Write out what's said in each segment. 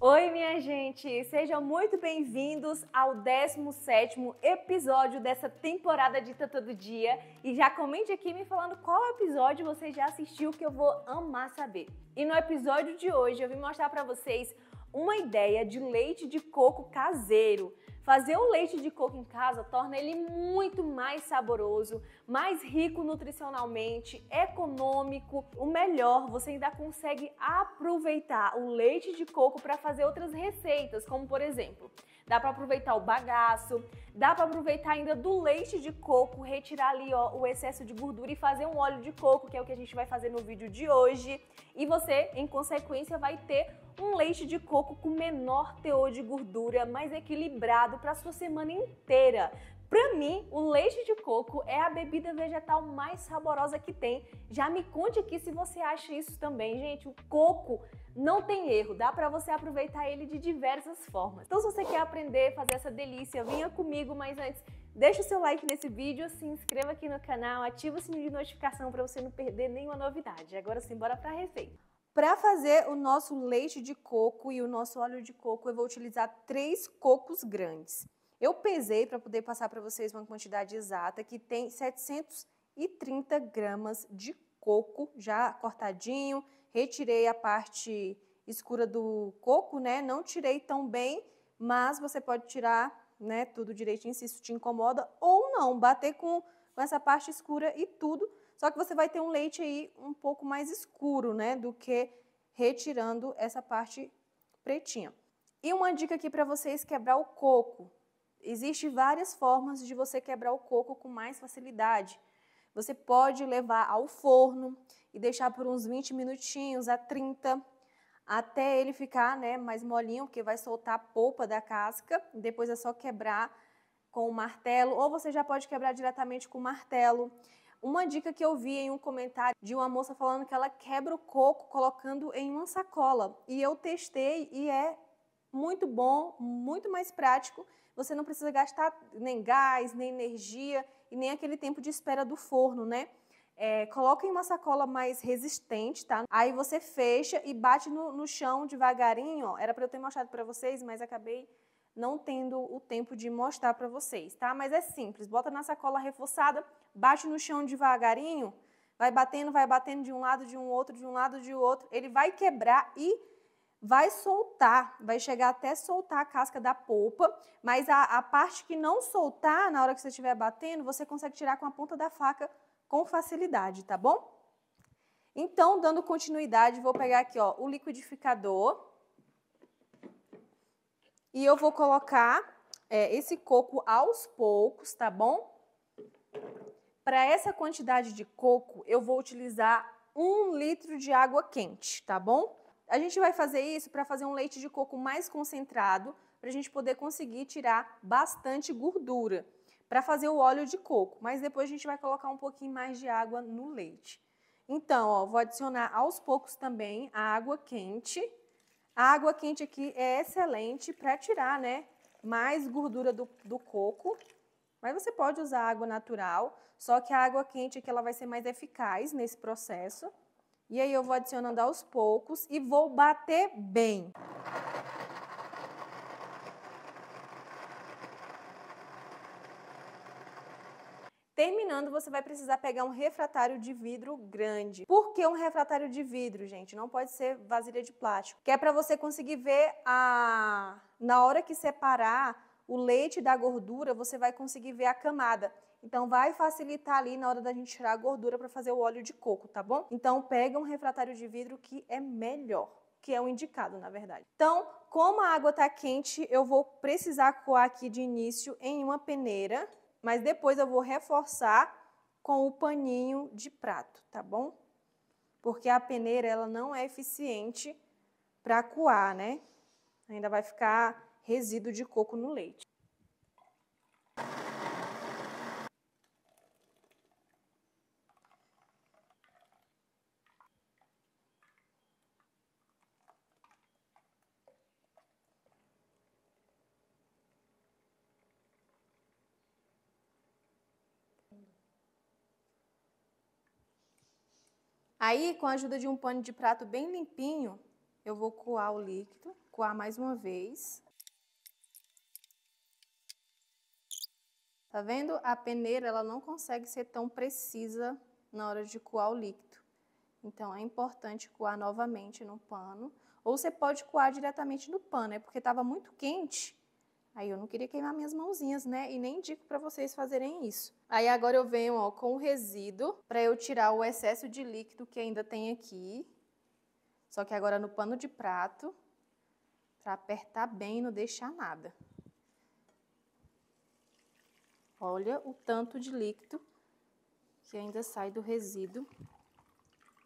Oi, minha gente! Sejam muito bem-vindos ao 17º episódio dessa temporada Dita Todo Dia. E já comente aqui me falando qual episódio você já assistiu que eu vou amar saber. E no episódio de hoje eu vim mostrar para vocês uma ideia de leite de coco caseiro. Fazer o leite de coco em casa torna ele muito mais saboroso, mais rico nutricionalmente, econômico. O melhor, você ainda consegue aproveitar o leite de coco para fazer outras receitas, como por exemplo, dá para aproveitar o bagaço, dá para aproveitar ainda do leite de coco, retirar ali ó, o excesso de gordura e fazer um óleo de coco, que é o que a gente vai fazer no vídeo de hoje. E você, em consequência, vai ter um leite de coco com menor teor de gordura, mais equilibrado para sua semana inteira. Para mim, o leite de coco é a bebida vegetal mais saborosa que tem. Já me conte aqui se você acha isso também, gente. O coco não tem erro, dá para você aproveitar ele de diversas formas. Então, se você quer aprender a fazer essa delícia, venha comigo, mas antes, deixa o seu like nesse vídeo, se inscreva aqui no canal, ativa o sininho de notificação para você não perder nenhuma novidade. Agora sim, bora para a receita. Para fazer o nosso leite de coco e o nosso óleo de coco, eu vou utilizar três cocos grandes. Eu pesei para poder passar para vocês uma quantidade exata que tem 730 gramas de coco já cortadinho. Retirei a parte escura do coco, né? Não tirei tão bem, mas você pode tirar, né, tudo direitinho se isso te incomoda ou não. Bater com com essa parte escura e tudo. Só que você vai ter um leite aí um pouco mais escuro, né, do que retirando essa parte pretinha. E uma dica aqui para vocês quebrar o coco. Existem várias formas de você quebrar o coco com mais facilidade. Você pode levar ao forno e deixar por uns 20 minutinhos a 30 até ele ficar, né, mais molinho, porque vai soltar a polpa da casca, depois é só quebrar com o martelo, ou você já pode quebrar diretamente com o martelo. Uma dica que eu vi em um comentário de uma moça falando que ela quebra o coco colocando em uma sacola. E eu testei e é muito bom, muito mais prático. Você não precisa gastar nem gás, nem energia e nem aquele tempo de espera do forno, né? É, coloca em uma sacola mais resistente, tá? Aí você fecha e bate no, no chão devagarinho, ó. Era para eu ter mostrado para vocês, mas acabei não tendo o tempo de mostrar para vocês, tá? Mas é simples, bota na sacola reforçada, bate no chão devagarinho, vai batendo, vai batendo de um lado, de um outro, de um lado, de outro, ele vai quebrar e vai soltar, vai chegar até soltar a casca da polpa, mas a, a parte que não soltar, na hora que você estiver batendo, você consegue tirar com a ponta da faca com facilidade, tá bom? Então, dando continuidade, vou pegar aqui ó, o liquidificador, e eu vou colocar é, esse coco aos poucos, tá bom? Para essa quantidade de coco, eu vou utilizar um litro de água quente, tá bom? A gente vai fazer isso para fazer um leite de coco mais concentrado, para a gente poder conseguir tirar bastante gordura para fazer o óleo de coco, mas depois a gente vai colocar um pouquinho mais de água no leite. Então, ó, vou adicionar aos poucos também a água quente. A água quente aqui é excelente para tirar né, mais gordura do, do coco, mas você pode usar água natural, só que a água quente aqui ela vai ser mais eficaz nesse processo. E aí eu vou adicionando aos poucos e vou bater bem. Terminando, você vai precisar pegar um refratário de vidro grande. Por que um refratário de vidro, gente? Não pode ser vasilha de plástico. Que é para você conseguir ver a na hora que separar o leite da gordura, você vai conseguir ver a camada. Então vai facilitar ali na hora da gente tirar a gordura para fazer o óleo de coco, tá bom? Então pega um refratário de vidro que é melhor, que é o indicado, na verdade. Então, como a água está quente, eu vou precisar coar aqui de início em uma peneira mas depois eu vou reforçar com o paninho de prato, tá bom? Porque a peneira ela não é eficiente para coar, né? Ainda vai ficar resíduo de coco no leite. Aí, com a ajuda de um pano de prato bem limpinho, eu vou coar o líquido, coar mais uma vez. Tá vendo? A peneira ela não consegue ser tão precisa na hora de coar o líquido. Então é importante coar novamente no pano, ou você pode coar diretamente no pano, é porque estava muito quente, Aí eu não queria queimar minhas mãozinhas, né? E nem digo para vocês fazerem isso. Aí agora eu venho ó, com o resíduo para eu tirar o excesso de líquido que ainda tem aqui. Só que agora no pano de prato, para apertar bem e não deixar nada. Olha o tanto de líquido que ainda sai do resíduo,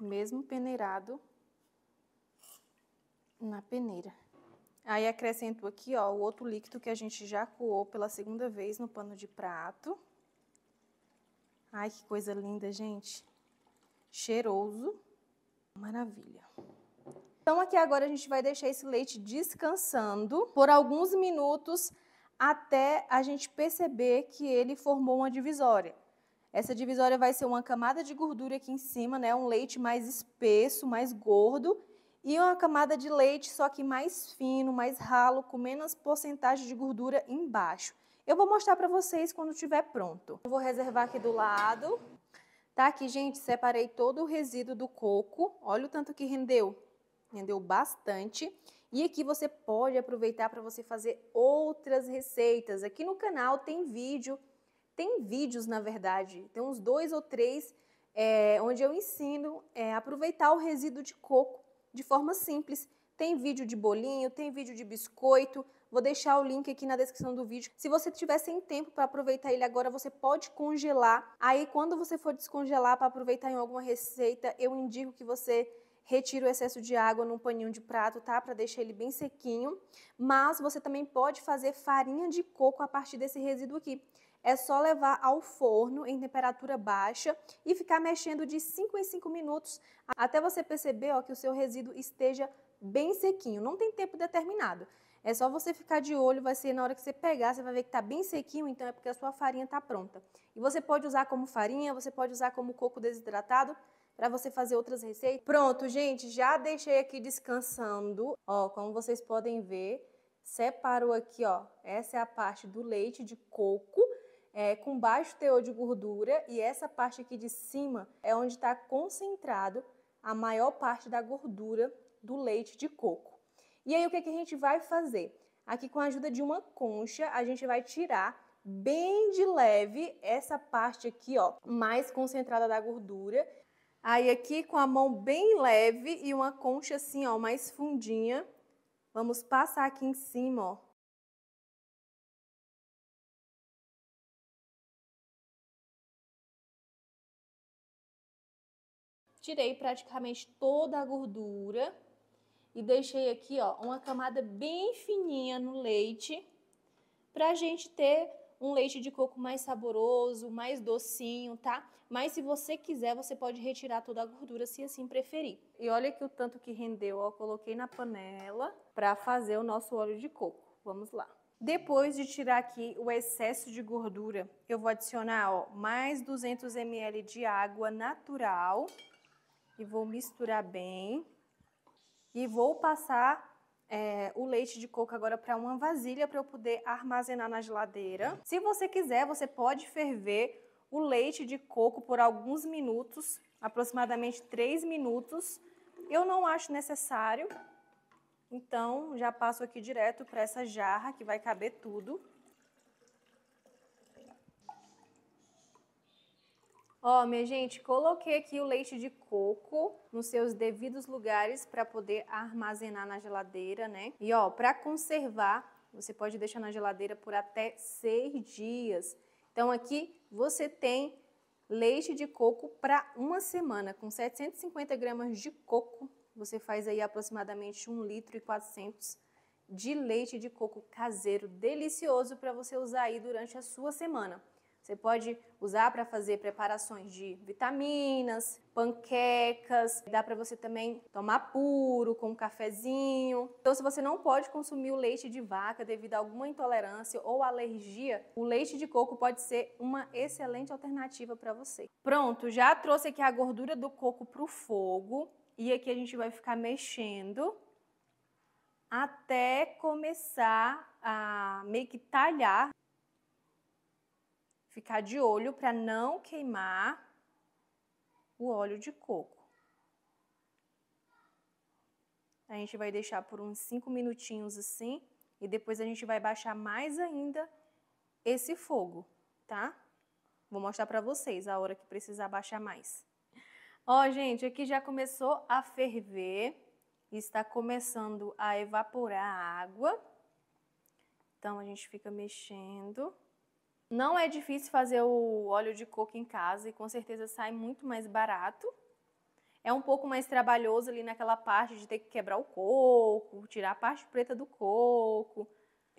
mesmo peneirado na peneira. Aí acrescento aqui, ó, o outro líquido que a gente já coou pela segunda vez no pano de prato. Ai, que coisa linda, gente. Cheiroso. Maravilha. Então aqui agora a gente vai deixar esse leite descansando por alguns minutos até a gente perceber que ele formou uma divisória. Essa divisória vai ser uma camada de gordura aqui em cima, né? Um leite mais espesso, mais gordo e uma camada de leite, só que mais fino, mais ralo, com menos porcentagem de gordura embaixo. Eu vou mostrar para vocês quando estiver pronto. Eu vou reservar aqui do lado. Tá aqui, gente, separei todo o resíduo do coco. Olha o tanto que rendeu. Rendeu bastante. E aqui você pode aproveitar para você fazer outras receitas. Aqui no canal tem vídeo, tem vídeos na verdade, tem uns dois ou três é, onde eu ensino é, aproveitar o resíduo de coco de forma simples. Tem vídeo de bolinho, tem vídeo de biscoito. Vou deixar o link aqui na descrição do vídeo. Se você tiver sem tempo para aproveitar ele agora, você pode congelar. Aí, quando você for descongelar para aproveitar em alguma receita, eu indico que você retira o excesso de água num paninho de prato, tá? Para deixar ele bem sequinho. Mas você também pode fazer farinha de coco a partir desse resíduo aqui é só levar ao forno em temperatura baixa e ficar mexendo de 5 em 5 minutos até você perceber ó, que o seu resíduo esteja bem sequinho. Não tem tempo determinado. É só você ficar de olho, vai ser na hora que você pegar, você vai ver que está bem sequinho, então é porque a sua farinha está pronta. E você pode usar como farinha, você pode usar como coco desidratado para você fazer outras receitas. Pronto, gente, já deixei aqui descansando. Ó, como vocês podem ver, separou aqui, ó. Essa é a parte do leite de coco é, com baixo teor de gordura e essa parte aqui de cima é onde está concentrado a maior parte da gordura do leite de coco. E aí o que, que a gente vai fazer? Aqui com a ajuda de uma concha a gente vai tirar bem de leve essa parte aqui, ó, mais concentrada da gordura. Aí aqui com a mão bem leve e uma concha assim, ó, mais fundinha, vamos passar aqui em cima, ó, tirei praticamente toda a gordura e deixei aqui, ó, uma camada bem fininha no leite para a gente ter um leite de coco mais saboroso, mais docinho, tá? Mas se você quiser, você pode retirar toda a gordura se assim preferir. E olha aqui o tanto que rendeu, ó, coloquei na panela para fazer o nosso óleo de coco. Vamos lá. Depois de tirar aqui o excesso de gordura, eu vou adicionar ó, mais 200 ml de água natural e vou misturar bem. E vou passar é, o leite de coco agora para uma vasilha para eu poder armazenar na geladeira. Se você quiser, você pode ferver o leite de coco por alguns minutos, aproximadamente 3 minutos. Eu não acho necessário, então já passo aqui direto para essa jarra que vai caber tudo. Ó, minha gente, coloquei aqui o leite de coco nos seus devidos lugares para poder armazenar na geladeira, né? E ó, para conservar, você pode deixar na geladeira por até seis dias. Então aqui você tem leite de coco para uma semana com 750 gramas de coco. Você faz aí aproximadamente 1 litro e 400 de leite de coco caseiro delicioso para você usar aí durante a sua semana. Você pode usar para fazer preparações de vitaminas, panquecas, dá para você também tomar puro com um cafezinho. Então, se você não pode consumir o leite de vaca devido a alguma intolerância ou alergia, o leite de coco pode ser uma excelente alternativa para você. Pronto, já trouxe aqui a gordura do coco para o fogo e aqui a gente vai ficar mexendo até começar a meio que talhar ficar de olho para não queimar o óleo de coco. A gente vai deixar por uns 5 minutinhos assim e depois a gente vai baixar mais ainda esse fogo, tá? Vou mostrar para vocês a hora que precisar baixar mais. Ó, gente, aqui já começou a ferver, está começando a evaporar a água. Então a gente fica mexendo. Não é difícil fazer o óleo de coco em casa e com certeza sai muito mais barato. É um pouco mais trabalhoso ali naquela parte de ter que quebrar o coco, tirar a parte preta do coco.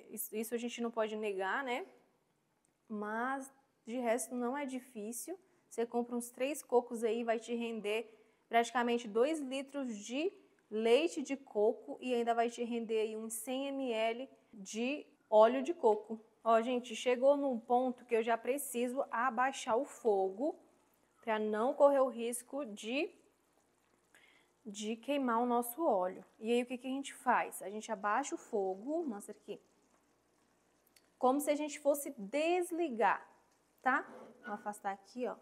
Isso, isso a gente não pode negar, né? Mas de resto não é difícil. Você compra uns três cocos aí, vai te render praticamente dois litros de leite de coco e ainda vai te render aí uns 100 ml de óleo de coco. Ó, gente, chegou num ponto que eu já preciso abaixar o fogo para não correr o risco de, de queimar o nosso óleo. E aí, o que, que a gente faz? A gente abaixa o fogo, mostra aqui, como se a gente fosse desligar, tá? Vou afastar aqui, ó,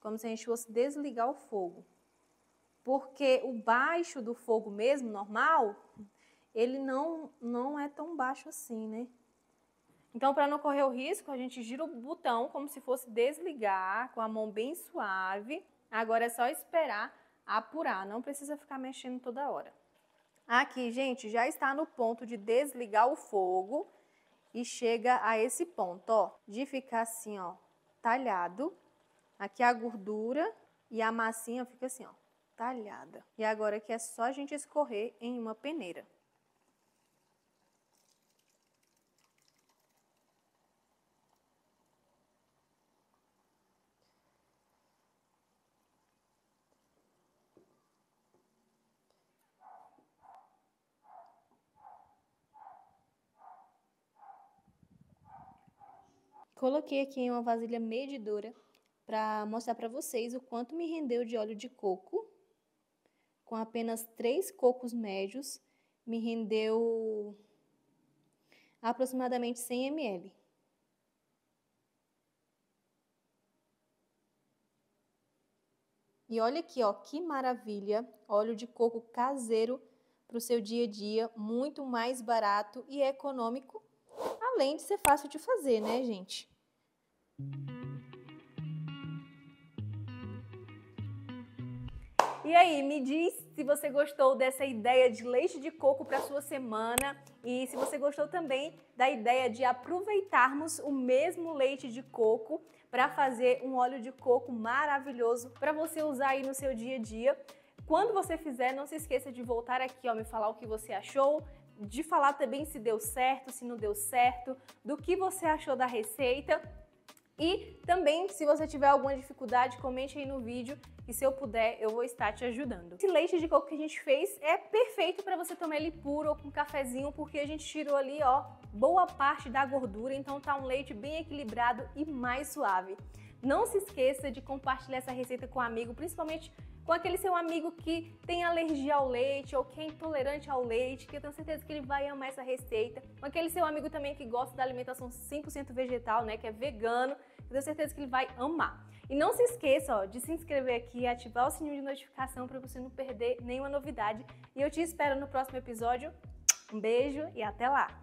como se a gente fosse desligar o fogo. Porque o baixo do fogo mesmo, normal, ele não, não é tão baixo assim, né? Então, para não correr o risco, a gente gira o botão como se fosse desligar, com a mão bem suave. Agora é só esperar apurar, não precisa ficar mexendo toda hora. Aqui, gente, já está no ponto de desligar o fogo e chega a esse ponto, ó, de ficar assim, ó, talhado. Aqui a gordura e a massinha fica assim, ó, talhada. E agora aqui é só a gente escorrer em uma peneira. Coloquei aqui em uma vasilha medidora para mostrar para vocês o quanto me rendeu de óleo de coco. Com apenas três cocos médios, me rendeu aproximadamente 100 ml. E olha aqui, ó, que maravilha! Óleo de coco caseiro para o seu dia a dia, muito mais barato e econômico, além de ser fácil de fazer, né, gente? E aí, me diz se você gostou dessa ideia de leite de coco para sua semana e se você gostou também da ideia de aproveitarmos o mesmo leite de coco para fazer um óleo de coco maravilhoso para você usar aí no seu dia a dia. Quando você fizer, não se esqueça de voltar aqui, ó, me falar o que você achou, de falar também se deu certo, se não deu certo, do que você achou da receita e também, se você tiver alguma dificuldade, comente aí no vídeo e se eu puder, eu vou estar te ajudando. Esse leite de coco que a gente fez é perfeito para você tomar ele puro ou com cafezinho, porque a gente tirou ali, ó, boa parte da gordura, então tá um leite bem equilibrado e mais suave. Não se esqueça de compartilhar essa receita com um amigo, principalmente com aquele seu amigo que tem alergia ao leite ou que é intolerante ao leite, que eu tenho certeza que ele vai amar essa receita. Com aquele seu amigo também que gosta da alimentação 100% vegetal, né, que é vegano, eu tenho certeza que ele vai amar. E não se esqueça ó, de se inscrever aqui e ativar o sininho de notificação para você não perder nenhuma novidade. E eu te espero no próximo episódio. Um beijo e até lá!